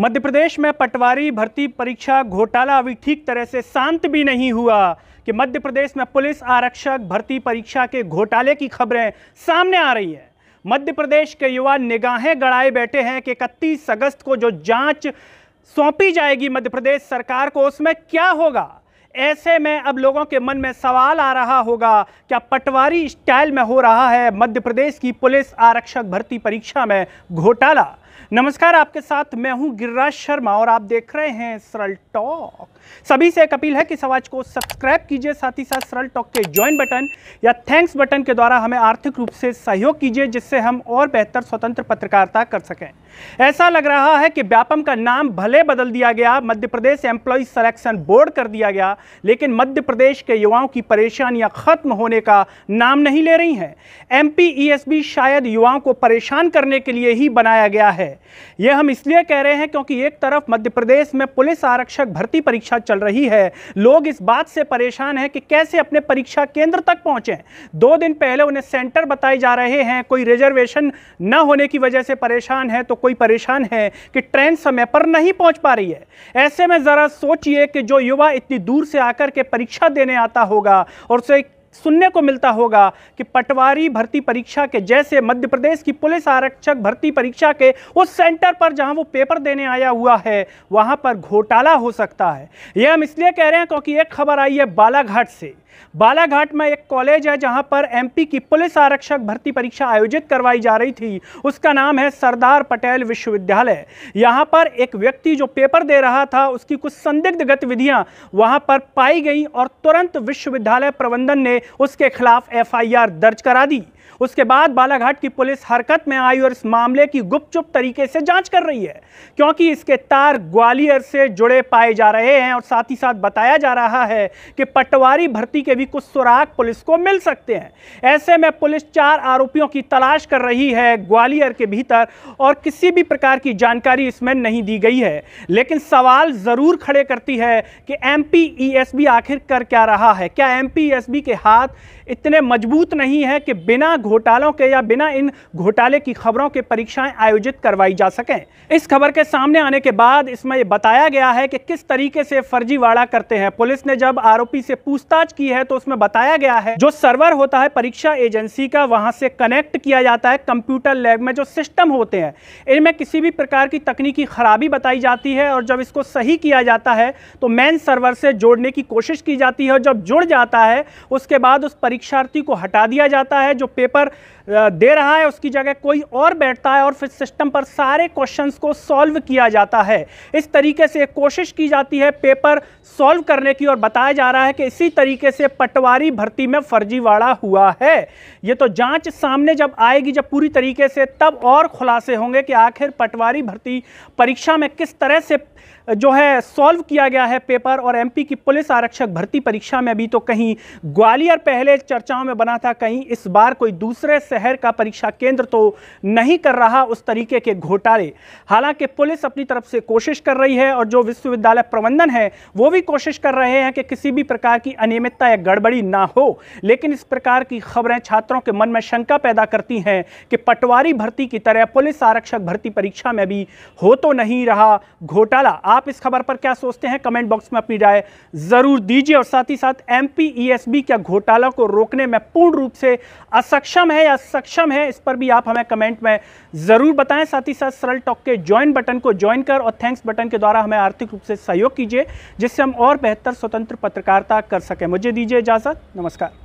मध्य प्रदेश में पटवारी भर्ती परीक्षा घोटाला अभी ठीक तरह से शांत भी नहीं हुआ कि मध्य प्रदेश में पुलिस आरक्षक भर्ती परीक्षा के घोटाले की खबरें सामने आ रही हैं मध्य प्रदेश के युवा निगाहें गड़ाए बैठे हैं कि इकतीस अगस्त को जो जांच सौंपी जाएगी मध्य प्रदेश सरकार को उसमें क्या होगा ऐसे में अब लोगों के मन में सवाल आ रहा होगा क्या पटवारी स्टाइल में हो रहा है मध्य प्रदेश की पुलिस आरक्षक भर्ती परीक्षा में घोटाला नमस्कार आपके साथ मैं हूं गिरिराज शर्मा और आप देख रहे हैं सरल टॉक सभी से एक अपील है कि सवाज को सब्सक्राइब कीजिए साथ ही साथ सरल टॉक के ज्वाइन बटन या थैंक्स बटन के द्वारा हमें आर्थिक रूप से सहयोग कीजिए जिससे हम और बेहतर स्वतंत्र पत्रकारिता कर सकें ऐसा लग रहा है कि व्यापम का नाम भले बदल दिया गया Madhya Pradesh employ selection board कर दिया गया लेकिन मध्य प्रदेश के युवाओं की परेशानियां खत्म होने का नाम नहीं ले रही हैं एम शायद युवाओं को परेशान करने के लिए ही बनाया गया है ये हम इसलिए कह रहे हैं क्योंकि एक तरफ मध्य प्रदेश में पुलिस आरक्षक भर्ती परीक्षा चल रही है लोग इस बात से परेशान हैं कि कैसे अपने परीक्षा केंद्र तक पहुंचे दो दिन पहले उन्हें सेंटर बताए जा रहे हैं कोई रिजर्वेशन न होने की वजह से परेशान है तो कोई परेशान है कि ट्रेन समय पर नहीं पहुँच पा रही है ऐसे में ज़रा सोचिए कि जो युवा इतनी दूर से आकर के परीक्षा देने आता होगा और उसे सुनने को मिलता होगा कि पटवारी भर्ती परीक्षा के जैसे मध्य प्रदेश की पुलिस आरक्षक भर्ती परीक्षा के उस सेंटर पर जहां वो पेपर देने आया हुआ है वहां पर घोटाला हो सकता है यह हम इसलिए कह रहे हैं क्योंकि एक खबर आई है बालाघाट से बालाघाट में एक कॉलेज है जहां पर एमपी की पुलिस आरक्षक भर्ती परीक्षा आयोजित करवाई जा रही थी उसका नाम है सरदार पटेल विश्वविद्यालय यहां पर एक व्यक्ति जो पेपर दे रहा था उसकी कुछ संदिग्ध गतिविधियां वहां पर पाई गई और तुरंत विश्वविद्यालय प्रबंधन ने उसके खिलाफ एफआईआर दर्ज करा दी उसके बाद बालाघाट की पुलिस हरकत में आई और इस मामले की गुपचुप तरीके से जांच कर रही है क्योंकि इसके तार ग्वालियर से जुड़े पाए जा रहे हैं और साथ ही साथ बताया जा रहा है कि पटवारी भर्ती के भी कुछ सुराग पुलिस को मिल सकते हैं ऐसे में पुलिस चार आरोपियों की तलाश कर रही है ग्वालियर के भीतर और किसी भी प्रकार की जानकारी इसमें नहीं दी गई है लेकिन सवाल ज़रूर खड़े करती है कि एम e आखिर कर क्या रहा है क्या एम e के हाथ इतने मजबूत नहीं है कि बिना घोटालों के या बिना इन घोटाले की खबरों के परीक्षाएं आयोजित करवाई जा सकें इस खबर के सामने आने के बाद इसमें यह बताया गया है कि किस तरीके से फर्जीवाड़ा करते हैं पुलिस ने जब आरोपी से पूछताछ की है तो उसमें बताया गया है जो सर्वर होता है परीक्षा एजेंसी का वहां से कनेक्ट किया जाता है कंप्यूटर लैब में जो सिस्टम होते हैं इनमें किसी भी प्रकार की तकनीकी खराबी बताई जाती है और जब इसको सही किया जाता है तो मेन सर्वर से जोड़ने की कोशिश की जाती है और जब जुड़ जाता है उसके बाद उस परीक्षार्थी को हटा दिया जाता है जो पेपर पेपर दे रहा है उसकी जगह कोई और बैठता है और फिर सिस्टम पर सारे क्वेश्चंस को सॉल्व किया जाता है इस तरीके से कोशिश की जाती है पेपर सॉल्व करने की और बताया जा रहा है कि इसी तरीके से पटवारी भर्ती में फर्जीवाड़ा हुआ है ये तो जांच सामने जब आएगी जब पूरी तरीके से तब और खुलासे होंगे कि आखिर पटवारी भर्ती परीक्षा में किस तरह से जो है सॉल्व किया गया है पेपर और एमपी की पुलिस आरक्षक भर्ती परीक्षा में अभी तो कहीं ग्वालियर पहले चर्चाओं में बना था कहीं इस बार कोई दूसरे शहर का परीक्षा केंद्र तो नहीं कर रहा उस तरीके के घोटाले हालांकि पुलिस अपनी तरफ से कोशिश कर रही है और जो विश्वविद्यालय प्रबंधन है वो भी कोशिश कर रहे हैं कि किसी भी प्रकार की अनियमितता या गड़बड़ी ना हो लेकिन इस प्रकार की खबरें छात्रों के मन में शंका पैदा करती हैं कि पटवारी भर्ती की तरह पुलिस आरक्षक भर्ती परीक्षा में भी हो तो नहीं रहा घोटाला आप इस खबर पर क्या सोचते हैं कमेंट बॉक्स में अपनी राय ज़रूर दीजिए और साथ ही साथ एम e क्या घोटाला को रोकने में पूर्ण रूप से असक्ष अक्षम है या सक्षम है इस पर भी आप हमें कमेंट में ज़रूर बताएं साथ ही साथ सरल टॉक के ज्वाइन बटन को ज्वाइन कर और थैंक्स बटन के द्वारा हमें आर्थिक रूप से सहयोग कीजिए जिससे हम और बेहतर स्वतंत्र पत्रकारिता कर सकें मुझे दीजिए इजाज़त नमस्कार